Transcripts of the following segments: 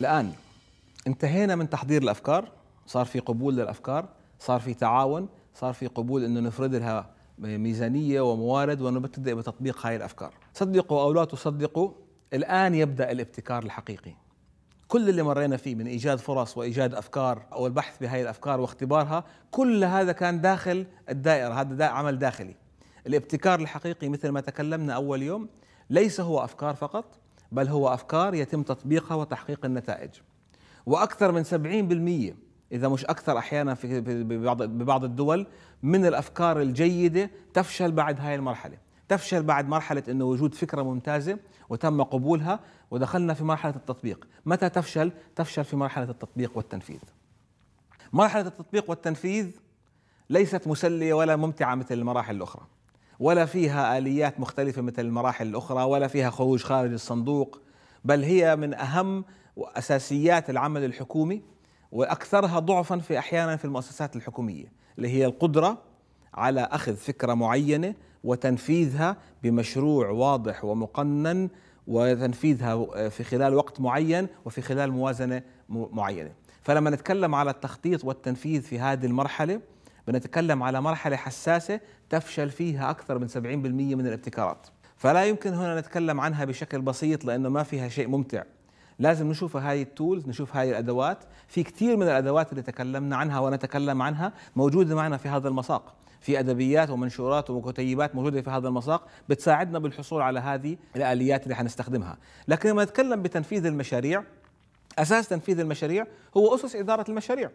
الآن انتهينا من تحضير الأفكار صار في قبول للأفكار صار في تعاون صار في قبول أنه نفرد لها ميزانية وموارد ونبتدئ بتطبيق هاي الأفكار صدقوا أو لا تصدقوا الآن يبدأ الابتكار الحقيقي كل اللي مرينا فيه من ايجاد فرص وايجاد افكار او البحث بهاي الافكار واختبارها كل هذا كان داخل الدائره هذا دا عمل داخلي الابتكار الحقيقي مثل ما تكلمنا اول يوم ليس هو افكار فقط بل هو أفكار يتم تطبيقها وتحقيق النتائج وأكثر من 70% إذا مش أكثر أحيانا في ببعض, ببعض الدول من الأفكار الجيدة تفشل بعد هاي المرحلة تفشل بعد مرحلة أنه وجود فكرة ممتازة وتم قبولها ودخلنا في مرحلة التطبيق متى تفشل؟ تفشل في مرحلة التطبيق والتنفيذ مرحلة التطبيق والتنفيذ ليست مسلية ولا ممتعة مثل المراحل الأخرى ولا فيها آليات مختلفة مثل المراحل الأخرى ولا فيها خروج خارج الصندوق بل هي من أهم وأساسيات العمل الحكومي وأكثرها ضعفا في أحيانا في المؤسسات الحكومية اللي هي القدرة على أخذ فكرة معينة وتنفيذها بمشروع واضح ومقنن وتنفيذها في خلال وقت معين وفي خلال موازنة معينة فلما نتكلم على التخطيط والتنفيذ في هذه المرحلة بنتكلم على مرحلة حساسة تفشل فيها أكثر من 70% من الابتكارات فلا يمكن هنا نتكلم عنها بشكل بسيط لأنه ما فيها شيء ممتع لازم نشوف هاي التولز نشوف هاي الأدوات في كثير من الأدوات اللي تكلمنا عنها ونتكلم عنها موجودة معنا في هذا المساق في ادبيات ومنشورات وكتيبات موجوده في هذا المساق بتساعدنا بالحصول على هذه الاليات اللي حنستخدمها، لكن لما نتكلم بتنفيذ المشاريع اساس تنفيذ المشاريع هو اسس اداره المشاريع،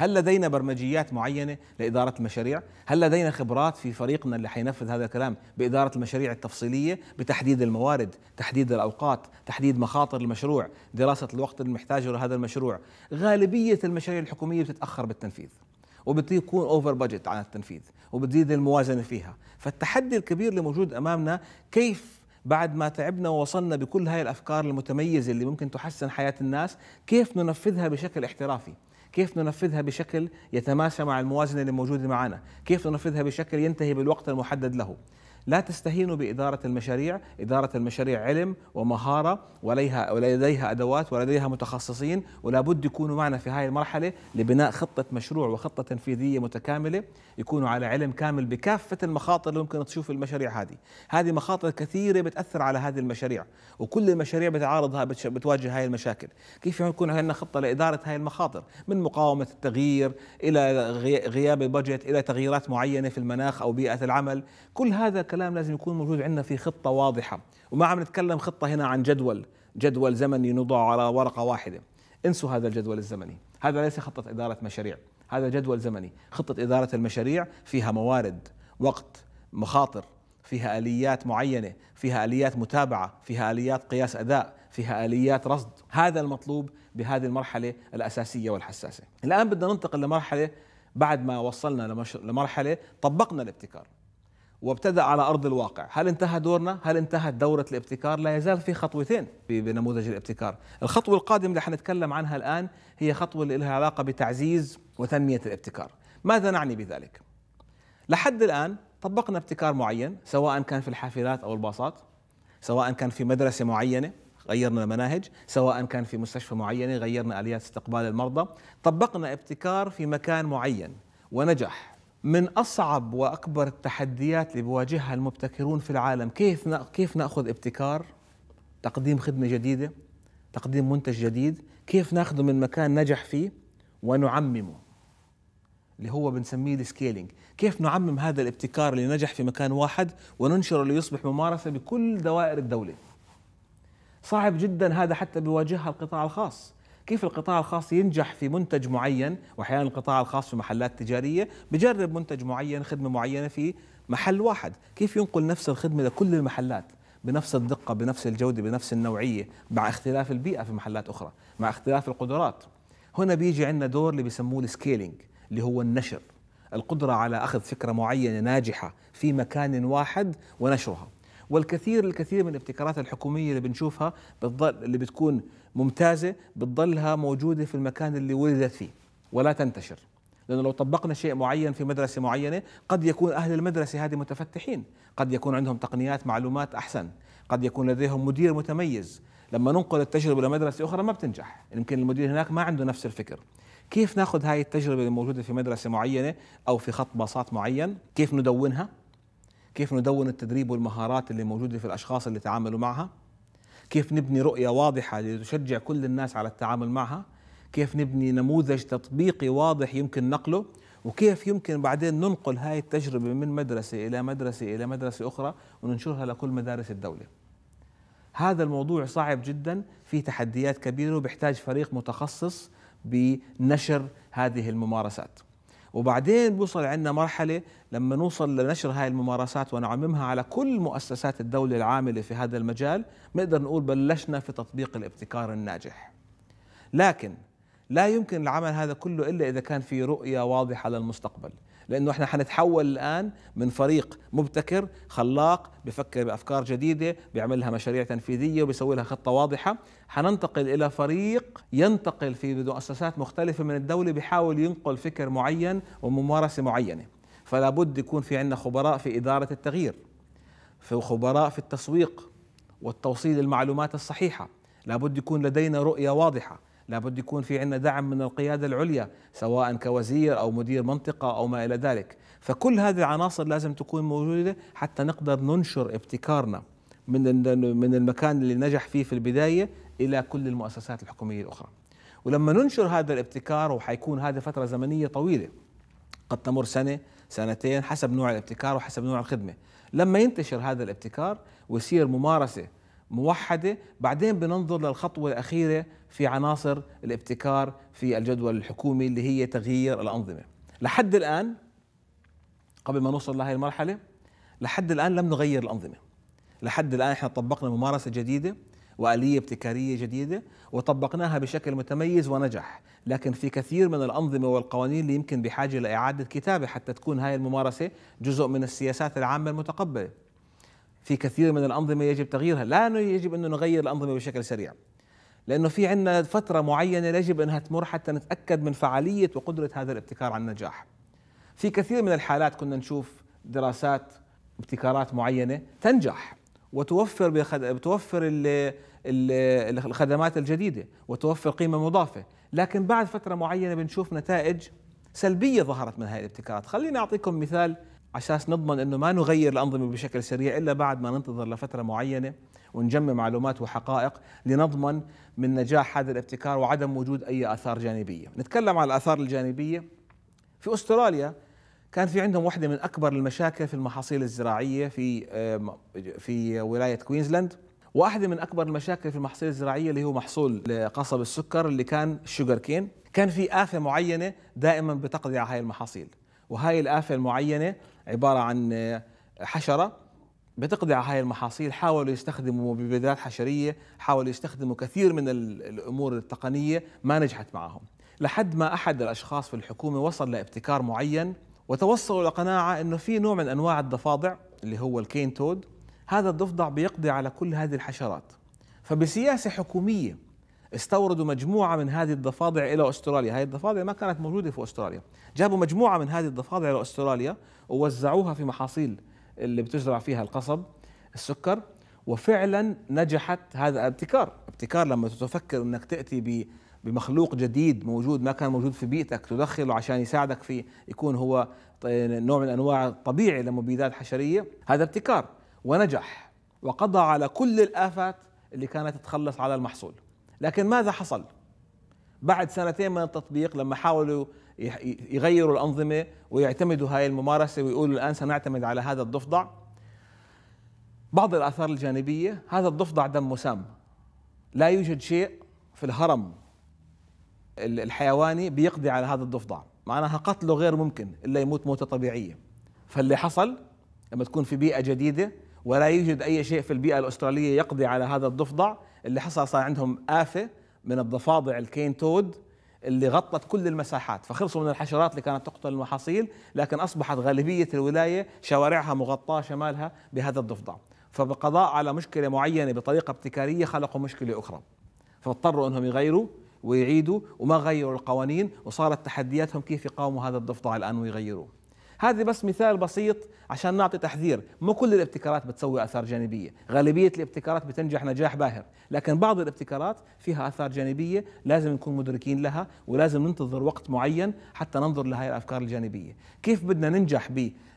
هل لدينا برمجيات معينه لاداره المشاريع؟ هل لدينا خبرات في فريقنا اللي حينفذ هذا الكلام باداره المشاريع التفصيليه بتحديد الموارد، تحديد الاوقات، تحديد مخاطر المشروع، دراسه الوقت المحتاج لهذا المشروع، غالبيه المشاريع الحكوميه بتتاخر بالتنفيذ. وبتكون اوفر بادجت عن التنفيذ وبتزيد الموازنه فيها فالتحدي الكبير اللي موجود امامنا كيف بعد ما تعبنا ووصلنا بكل هاي الافكار المتميزه اللي ممكن تحسن حياه الناس كيف ننفذها بشكل احترافي كيف ننفذها بشكل يتماشى مع الموازنه اللي موجوده معنا كيف ننفذها بشكل ينتهي بالوقت المحدد له لا تستهينوا بإدارة المشاريع إدارة المشاريع علم ومهارة ولديها, ولديها أدوات ولديها متخصصين ولا بد يكونوا معنا في هذه المرحلة لبناء خطة مشروع وخطة تنفيذية متكاملة يكونوا على علم كامل بكافة المخاطر اللي ممكن تشوف المشاريع هذه هذه مخاطر كثيرة بتأثر على هذه المشاريع وكل المشاريع بتعارضها بتواجه هذه المشاكل كيف يكون عندنا خطة لإدارة هذه المخاطر من مقاومة التغيير إلى غياب البجت إلى تغييرات معينة في المناخ أو بيئة العمل كل هذا كلام لازم يكون موجود عندنا في خطة واضحة وما عم نتكلم خطة هنا عن جدول جدول زمني نضع على ورقة واحدة انسوا هذا الجدول الزمني هذا ليس خطة إدارة مشاريع هذا جدول زمني خطة إدارة المشاريع فيها موارد وقت مخاطر فيها آليات معينة فيها آليات متابعة فيها آليات قياس أداء فيها آليات رصد هذا المطلوب بهذه المرحلة الأساسية والحساسة الآن بدنا ننتقل لمرحلة بعد ما وصلنا لمرحلة طبقنا الابتكار وابتدا على ارض الواقع، هل انتهى دورنا؟ هل انتهت دوره الابتكار؟ لا يزال في خطوتين بنموذج الابتكار، الخطوه القادمه اللي حنتكلم عنها الان هي خطوه اللي لها علاقه بتعزيز وتنميه الابتكار، ماذا نعني بذلك؟ لحد الان طبقنا ابتكار معين سواء كان في الحافلات او الباصات، سواء كان في مدرسه معينه غيرنا المناهج سواء كان في مستشفى معينة غيرنا آليات استقبال المرضى طبقنا ابتكار في مكان معين ونجح من اصعب واكبر التحديات اللي بيواجهها المبتكرون في العالم كيف كيف ناخذ ابتكار تقديم خدمه جديده تقديم منتج جديد كيف ناخذه من مكان نجح فيه ونعممه اللي هو بنسميه السكيلينج كيف نعمم هذا الابتكار اللي نجح في مكان واحد وننشره ليصبح ممارسه بكل دوائر الدوله صعب جدا هذا حتى بيواجهها القطاع الخاص كيف القطاع الخاص ينجح في منتج معين واحيانا القطاع الخاص في محلات تجاريه بجرب منتج معين خدمه معينه في محل واحد كيف ينقل نفس الخدمه لكل المحلات بنفس الدقه بنفس الجوده بنفس النوعيه مع اختلاف البيئه في محلات اخرى مع اختلاف القدرات هنا بيجي عندنا دور اللي بيسموه السكيلينج اللي هو النشر القدره على اخذ فكره معينه ناجحه في مكان واحد ونشرها والكثير الكثير من الابتكارات الحكوميه اللي بنشوفها بتضل اللي بتكون ممتازه بتضلها موجوده في المكان اللي ولدت فيه ولا تنتشر لأنه لو طبقنا شيء معين في مدرسة معينة قد يكون أهل المدرسة هذه متفتحين قد يكون عندهم تقنيات معلومات أحسن قد يكون لديهم مدير متميز لما ننقل التجربة لمدرسة أخرى ما بتنجح يمكن المدير هناك ما عنده نفس الفكر كيف ناخذ هاي التجربة الموجودة في مدرسة معينة أو في خط باصات معين كيف ندونها كيف ندون التدريب والمهارات اللي موجودة في الأشخاص اللي تعاملوا معها كيف نبني رؤية واضحة لتشجع كل الناس على التعامل معها كيف نبني نموذج تطبيقي واضح يمكن نقله وكيف يمكن بعدين ننقل هاي التجربة من مدرسة إلى مدرسة إلى مدرسة أخرى وننشرها لكل مدارس الدولة هذا الموضوع صعب جدا في تحديات كبيرة وبيحتاج فريق متخصص بنشر هذه الممارسات وبعدين بوصل عندنا مرحله لما نوصل لنشر هاي الممارسات ونعممها على كل مؤسسات الدوله العامله في هذا المجال بنقدر نقول بلشنا في تطبيق الابتكار الناجح لكن لا يمكن العمل هذا كله الا اذا كان في رؤيه واضحه للمستقبل لانه احنا حنتحول الان من فريق مبتكر خلاق بفكر بافكار جديده بيعملها مشاريع تنفيذيه وبيسوي لها خطه واضحه حننتقل الى فريق ينتقل في مؤسسات مختلفه من الدوله بيحاول ينقل فكر معين وممارسه معينه فلا بد يكون في عندنا خبراء في اداره التغيير في خبراء في التسويق والتوصيل المعلومات الصحيحه لابد يكون لدينا رؤيه واضحه لابد يكون في عندنا دعم من القيادة العليا سواء كوزير أو مدير منطقة أو ما إلى ذلك فكل هذه العناصر لازم تكون موجودة حتى نقدر ننشر ابتكارنا من من المكان اللي نجح فيه في البداية إلى كل المؤسسات الحكومية الأخرى ولما ننشر هذا الابتكار وحيكون هذا فترة زمنية طويلة قد تمر سنة سنتين حسب نوع الابتكار وحسب نوع الخدمة لما ينتشر هذا الابتكار ويصير ممارسة موحده بعدين بننظر للخطوه الاخيره في عناصر الابتكار في الجدول الحكومي اللي هي تغيير الانظمه لحد الان قبل ما نوصل لهذه المرحله لحد الان لم نغير الانظمه لحد الان احنا طبقنا ممارسه جديده واليه ابتكاريه جديده وطبقناها بشكل متميز ونجح لكن في كثير من الانظمه والقوانين اللي يمكن بحاجه لاعاده كتابه حتى تكون هاي الممارسه جزء من السياسات العامه المتقبله في كثير من الأنظمة يجب تغييرها لا يجب أن نغير الأنظمة بشكل سريع لأنه في عندنا فترة معينة يجب أنها تمر حتى نتأكد من فعالية وقدرة هذا الابتكار على النجاح في كثير من الحالات كنا نشوف دراسات ابتكارات معينة تنجح وتوفر بتوفر الخدمات الجديدة وتوفر قيمة مضافة لكن بعد فترة معينة بنشوف نتائج سلبية ظهرت من هذه الابتكارات خليني أعطيكم مثال اساس نضمن انه ما نغير الانظمه بشكل سريع الا بعد ما ننتظر لفتره معينه ونجمع معلومات وحقائق لنضمن من نجاح هذا الابتكار وعدم وجود اي اثار جانبيه. نتكلم على الاثار الجانبيه في استراليا كان في عندهم واحده من اكبر المشاكل في المحاصيل الزراعيه في آه، في ولايه كوينزلاند واحده من اكبر المشاكل في المحاصيل الزراعيه اللي هو محصول قصب السكر اللي كان الشوجر كين كان في آفة معينة دائما بتقضي على هاي المحاصيل وهاي الآفة المعينة عبارة عن آه، حشرة بتقضي على هاي المحاصيل حاولوا يستخدموا مبيدات حشرية حاولوا يستخدموا كثير من الأمور التقنية ما نجحت معهم لحد ما أحد الأشخاص في الحكومة وصل لابتكار معين وتوصلوا لقناعة أنه في نوع من أنواع الضفادع اللي هو الكين تود هذا الضفدع بيقضي على كل هذه الحشرات فبسياسة حكومية استوردوا مجموعة من هذه الضفادع إلى أستراليا هذه الضفادع ما كانت موجودة في أستراليا جابوا مجموعة من هذه الضفادع إلى أستراليا ووزعوها في محاصيل اللي بتزرع فيها القصب السكر وفعلا نجحت هذا ابتكار ابتكار لما تفكر أنك تأتي بمخلوق جديد موجود ما كان موجود في بيئتك تدخله عشان يساعدك في يكون هو نوع من أنواع الطبيعي لمبيدات حشرية هذا ابتكار ونجح وقضى على كل الآفات اللي كانت تتخلص على المحصول لكن ماذا حصل؟ بعد سنتين من التطبيق لما حاولوا يغيروا الأنظمة ويعتمدوا هاي الممارسة ويقولوا الآن سنعتمد على هذا الضفدع بعض الآثار الجانبية هذا الضفدع دمه سام لا يوجد شيء في الهرم الحيواني بيقضي على هذا الضفدع معناها قتله غير ممكن إلا يموت موتة طبيعية فاللي حصل لما تكون في بيئة جديدة ولا يوجد أي شيء في البيئة الأسترالية يقضي على هذا الضفدع اللي حصل صار عندهم آفة من الضفادع الكين تود اللي غطت كل المساحات فخلصوا من الحشرات اللي كانت تقتل المحاصيل لكن أصبحت غالبية الولاية شوارعها مغطاة شمالها بهذا الضفدع فبقضاء على مشكلة معينة بطريقة ابتكارية خلقوا مشكلة أخرى فاضطروا أنهم يغيروا ويعيدوا وما غيروا القوانين وصارت تحدياتهم كيف يقاوموا هذا الضفدع الآن ويغيروه هذه بس مثال بسيط عشان نعطي تحذير مو كل الابتكارات بتسوي اثار جانبيه غالبيه الابتكارات بتنجح نجاح باهر لكن بعض الابتكارات فيها اثار جانبيه لازم نكون مدركين لها ولازم ننتظر وقت معين حتى ننظر لهي الافكار الجانبيه كيف بدنا ننجح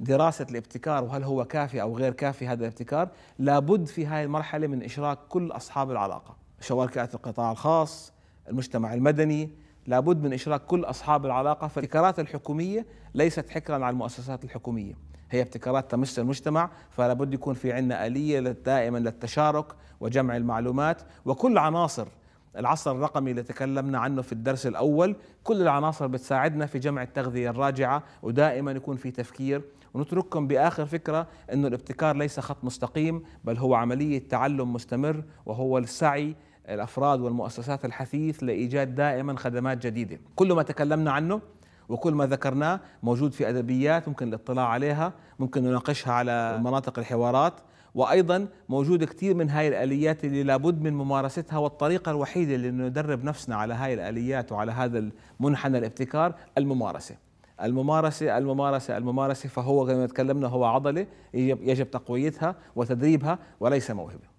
بدراسه الابتكار وهل هو كافي او غير كافي هذا الابتكار لابد في هذه المرحله من اشراك كل اصحاب العلاقه شواركات القطاع الخاص المجتمع المدني لابد من إشراك كل أصحاب العلاقة فالابتكارات الحكومية ليست حكرا على المؤسسات الحكومية هي ابتكارات تمس المجتمع فلا بد يكون في عندنا آلية دائما للتشارك وجمع المعلومات وكل عناصر العصر الرقمي اللي تكلمنا عنه في الدرس الأول كل العناصر بتساعدنا في جمع التغذية الراجعة ودائما يكون في تفكير ونترككم بآخر فكرة أن الابتكار ليس خط مستقيم بل هو عملية تعلم مستمر وهو السعي الافراد والمؤسسات الحثيث لايجاد دائما خدمات جديده، كل ما تكلمنا عنه وكل ما ذكرناه موجود في ادبيات ممكن الاطلاع عليها، ممكن نناقشها على مناطق الحوارات، وايضا موجود كثير من هاي الاليات اللي لابد من ممارستها والطريقه الوحيده اللي ندرب نفسنا على هاي الاليات وعلى هذا المنحنى الابتكار الممارسه. الممارسة الممارسة الممارسة فهو كما تكلمنا هو عضلة يجب, يجب تقويتها وتدريبها وليس موهبة